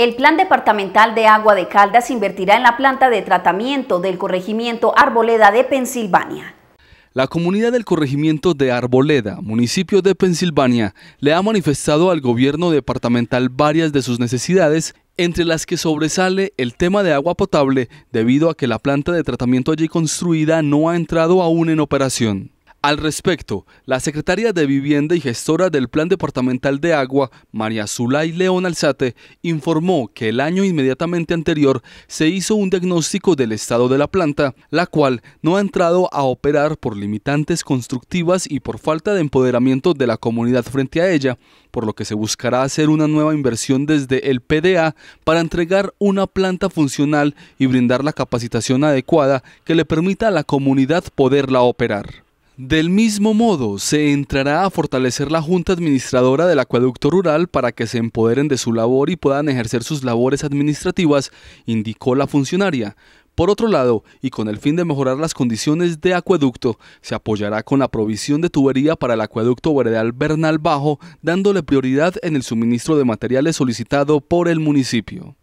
El Plan Departamental de Agua de Caldas invertirá en la planta de tratamiento del corregimiento Arboleda de Pensilvania. La comunidad del corregimiento de Arboleda, municipio de Pensilvania, le ha manifestado al gobierno departamental varias de sus necesidades, entre las que sobresale el tema de agua potable, debido a que la planta de tratamiento allí construida no ha entrado aún en operación. Al respecto, la secretaria de Vivienda y gestora del Plan Departamental de Agua, María Zulay León Alzate, informó que el año inmediatamente anterior se hizo un diagnóstico del estado de la planta, la cual no ha entrado a operar por limitantes constructivas y por falta de empoderamiento de la comunidad frente a ella, por lo que se buscará hacer una nueva inversión desde el PDA para entregar una planta funcional y brindar la capacitación adecuada que le permita a la comunidad poderla operar. Del mismo modo, se entrará a fortalecer la Junta Administradora del Acueducto Rural para que se empoderen de su labor y puedan ejercer sus labores administrativas, indicó la funcionaria. Por otro lado, y con el fin de mejorar las condiciones de acueducto, se apoyará con la provisión de tubería para el acueducto veredal Bernal Bajo, dándole prioridad en el suministro de materiales solicitado por el municipio.